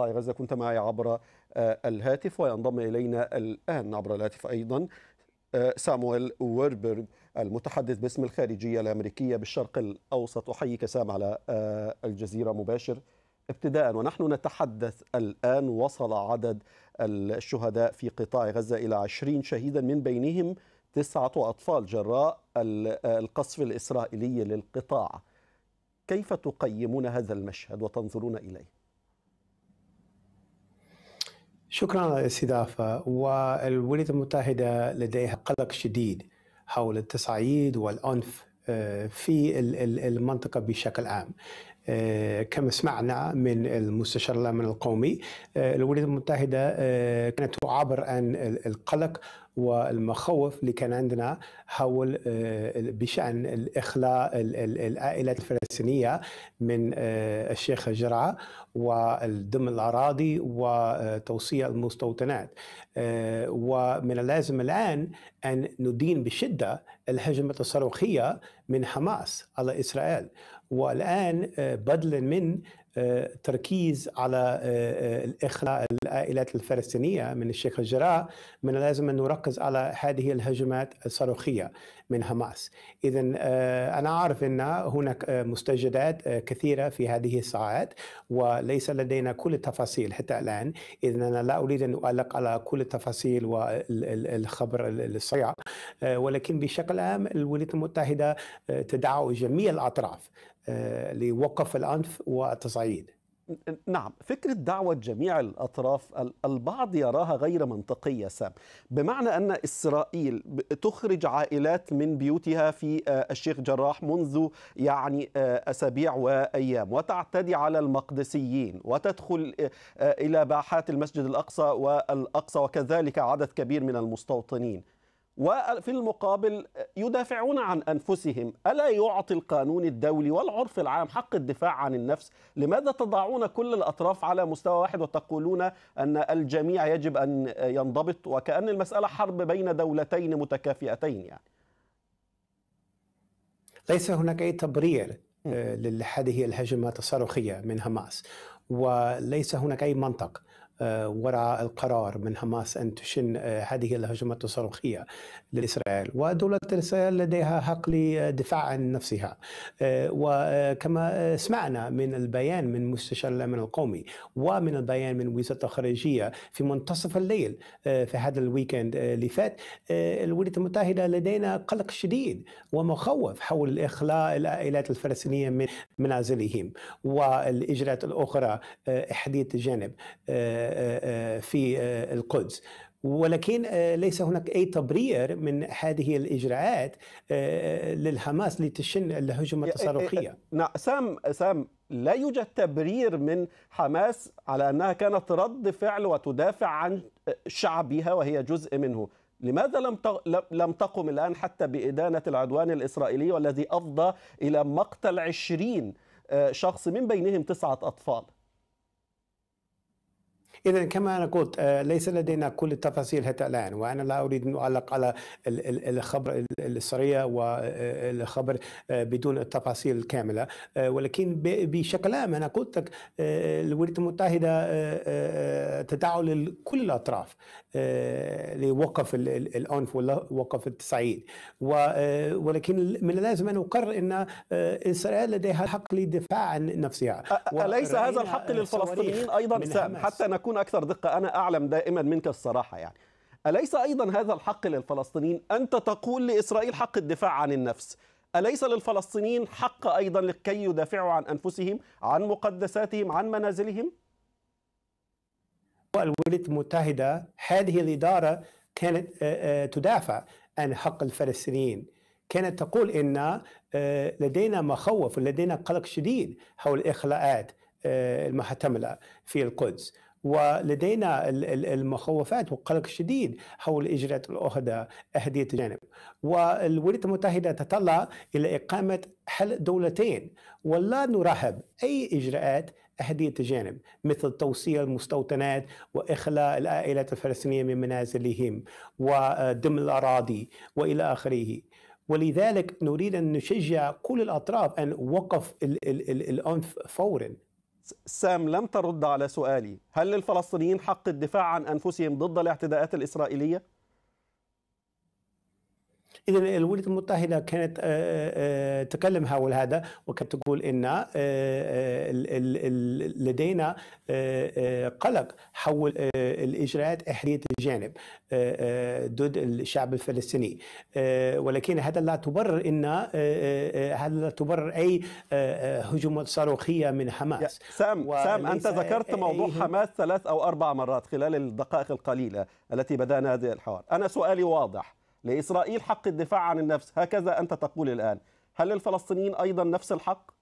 غزة كنت معي عبر آه، الهاتف وينضم إلينا الآن عبر الهاتف أيضا آه، سامويل ويربرغ المتحدث باسم الخارجية الأمريكية بالشرق الأوسط أحييك سام على آه، الجزيرة مباشر ابتداء ونحن نتحدث الآن وصل عدد الشهداء في قطاع غزة إلى 20 شهيدا من بينهم تسعة أطفال جراء القصف الإسرائيلي للقطاع كيف تقيمون هذا المشهد وتنظرون إليه؟ شكرا على الاستضافة والولايات المتحدة لديها قلق شديد حول التصعيد والعنف آه، في المنطقة بشكل عام آه، كما سمعنا من المستشار الامن القومي آه، الولايات المتحده آه، كانت تعبر عن القلق والمخاوف اللي كان عندنا حول بشان اخلاء العائلات الفلسطينيه من الشيخ جرعه والدم الاراضي وتوسيع المستوطنات ومن اللازم الان ان ندين بشده الهجمه الصاروخيه من حماس على اسرائيل والان آه، بدلا من آه، تركيز على آه، الاخلاء العائلات الفلسطينيه من الشيخ الجراء من لازم ان نركز على هذه الهجمات الصاروخيه من حماس إذا آه، أنا أعرف أن هناك آه، مستجدات آه، كثيرة في هذه الساعات وليس لدينا كل التفاصيل حتى الآن إذا أنا لا أريد أن اعلق على كل التفاصيل والخبر الصيع ولكن بشكل عام الولايات المتحدة تدعو جميع الأطراف لوقف العنف والتصعيد نعم فكرة دعوة جميع الأطراف البعض يراها غير منطقية سام بمعنى أن إسرائيل تخرج عائلات من بيوتها في آه، الشيخ جراح منذ يعني آه، أسابيع وأيام وتعتدي على المقدسيين وتدخل آه، إلى باحات المسجد الأقصى والأقصى وكذلك عدد كبير من المستوطنين وفي المقابل يدافعون عن انفسهم، الا يعطي القانون الدولي والعرف العام حق الدفاع عن النفس؟ لماذا تضعون كل الاطراف على مستوى واحد وتقولون ان الجميع يجب ان ينضبط وكان المساله حرب بين دولتين متكافئتين يعني؟ ليس هناك اي تبرير آه، لهذه الهجمات الصاروخيه من حماس وليس هناك اي منطق آه، وراء القرار من حماس ان تشن آه، هذه الهجمات الصاروخيه لاسرائيل، ودوله اسرائيل لديها حق للدفاع عن نفسها. آه، وكما سمعنا من البيان من مستشار الامن القومي ومن البيان من وزاره الخارجيه في منتصف الليل في هذا الويكند اللي فات الولايات المتحده لدينا قلق شديد ومخوف حول اخلاء العائلات الفلسطينيه من منازلهم والاجراءات الاخرى احديث الجانب في آه، آه، آه، القدس ولكن ليس هناك اي تبرير من هذه الاجراءات للحماس لتشن الهجمه إيه، إيه، نعم سام سام لا يوجد تبرير من حماس على انها كانت رد فعل وتدافع عن شعبها وهي جزء منه لماذا لم لم تقم الان حتى بادانه العدوان الاسرائيلي والذي افضى الى مقتل 20 شخص من بينهم تسعه اطفال إذا كما أنا قلت آه، ليس لدينا كل التفاصيل حتى الآن وأنا لا أريد أن أعلق على الخبر السريع والخبر آه، آه، بدون التفاصيل الكاملة ولكن بشكل عام أنا قلت لك الولايات المتحدة تدعو لكل الأطراف لوقف العنف ووقف التصعيد ولكن من اللازم أن أقرر أن إسرائيل لديها الحق للدفاع عن نفسها أليس هذا الحق للفلسطينيين أيضا حتى نكون أكون أكثر دقة أنا أعلم دائما منك الصراحة يعني أليس أيضا هذا الحق للفلسطينيين أنت تقول لإسرائيل حق الدفاع عن النفس أليس للفلسطينيين حق أيضا لكي يدافعوا عن أنفسهم عن مقدساتهم عن منازلهم الولايات المتحدة هذه الإدارة كانت آه، آه، تدافع عن حق الفلسطينيين كانت تقول ان آه، لدينا مخوف ولدينا قلق شديد حول الاخلاءات المحتمله في القدس ولدينا المخوفات والقلق الشديد حول إجراءات الاهدى أهدية الجانب والولايات المتحدة تتطلع إلى إقامة حل دولتين ولا نرحب أي إجراءات أهدية الجانب مثل توصيل المستوطنات وإخلاء العائلات الفلسطينية من منازلهم وضم الأراضي وإلى آخره ولذلك نريد أن نشجع كل الأطراف أن وقف العنف فورا سام لم ترد على سؤالي هل للفلسطينيين حق الدفاع عن أنفسهم ضد الاعتداءات الإسرائيلية؟ اذا الولايات المتحده كانت آه، آه، آه، تكلم حول هذا وكانت تقول ان لدينا قلق حول الاجراءات احديه الجانب ضد الشعب الفلسطيني ولكن هذا لا تبرر ان هذا لا تبرر اي هجمات صاروخيه من حماس سام سام انت ذكرت موضوع حماس ثلاث او اربع مرات خلال الدقائق القليله التي بدانا هذا الحوار انا سؤالي واضح لإسرائيل حق الدفاع عن النفس هكذا أنت تقول الآن هل الفلسطينيين أيضا نفس الحق؟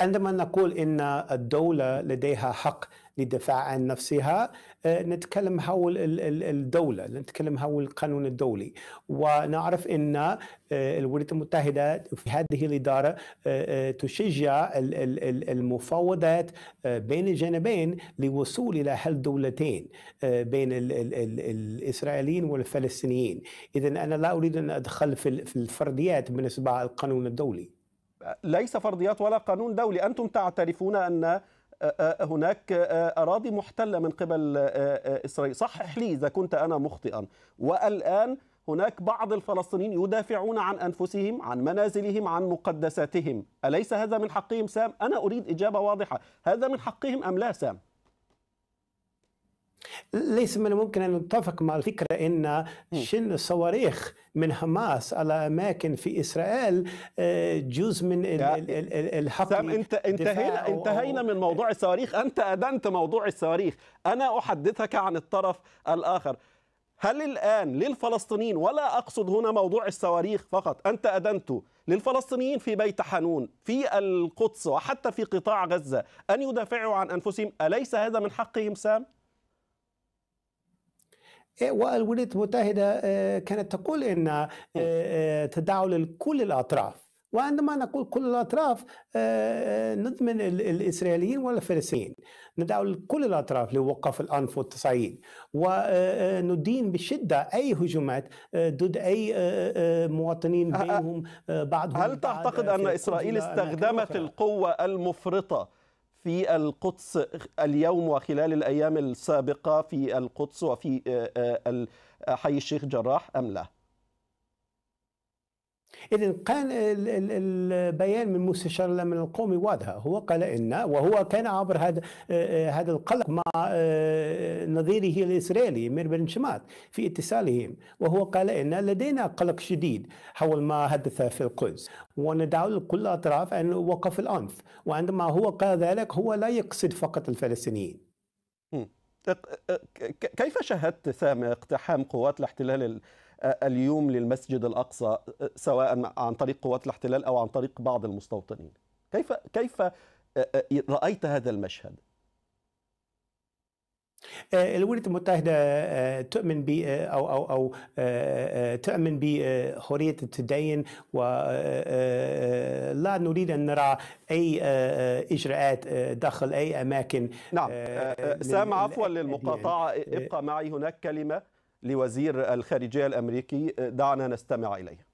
عندما نقول ان الدوله لديها حق للدفاع عن نفسها آه، نتكلم حول الدوله نتكلم حول القانون الدولي ونعرف ان آه، الولايات المتحده في هذه الاداره آه، تشجع المفاوضات بين الجانبين للوصول الى حل دولتين بين الاسرائيليين والفلسطينيين اذا انا لا اريد ان ادخل في الفرديات بالنسبه للقانون الدولي ليس فرضيات ولا قانون دولي أنتم تعترفون أن آه، آه، هناك آه، أراضي محتلة من قبل إسرائيل صحح لي إذا كنت أنا مخطئا والآن هناك بعض الفلسطينيين يدافعون عن أنفسهم عن منازلهم عن مقدساتهم أليس هذا من حقهم سام؟ أنا أريد إجابة واضحة هذا من حقهم أم لا سام؟ ليس من الممكن ان نتفق مع الفكره ان شن صواريخ من حماس على اماكن في اسرائيل آه، جزء من الحق انت انتهينا انتهينا من موضوع آه. الصواريخ انت ادنت موضوع الصواريخ انا احدثك عن الطرف الاخر هل الان للفلسطينيين ولا اقصد هنا موضوع الصواريخ فقط انت ادنته للفلسطينيين في بيت حنون في القدس وحتى في قطاع غزه ان يدافعوا عن انفسهم اليس هذا من حقهم سام إيه، والولايات المتحدة آه، كانت تقول أن آه، آه، تدعو لكل الأطراف وعندما نقول كل الاطراف نضمن الاسرائيليين والفلسطينيين ندعو لكل الاطراف لوقف الأنف والتصعيد وندين بشده اي هجومات ضد اي مواطنين بينهم بعضهم هل تعتقد ان اسرائيل استخدمت القوه المفرطه في القدس اليوم وخلال الأيام السابقة في القدس وفي آه، آه، آه، حي الشيخ جراح أم لا؟ إذا كان البيان من مستشار الأمن القومي واضح هو قال إن وهو كان عبر هذا آه، آه، هذا القلق مع آه، نظيره الإسرائيلي مير بن شمات في اتصالهم وهو قال إن لدينا قلق شديد حول ما حدث في القدس وندعو لكل الأطراف أن وقف العنف وعندما هو قال ذلك هو لا يقصد فقط الفلسطينيين كيف شاهدت سام اقتحام قوات الاحتلال آه، اليوم للمسجد الاقصى آه، سواء عن طريق قوات الاحتلال او عن طريق بعض المستوطنين كيف كيف آه، رايت هذا المشهد الولايات المتحدة تؤمن ب أو أو أو تؤمن بحرية التدين ولا نريد أن نرى أي إجراءات داخل أي أماكن نعم سام عفوا للمقاطعة ابقى معي هناك كلمة لوزير الخارجية الأمريكي آه، دعنا نستمع إليه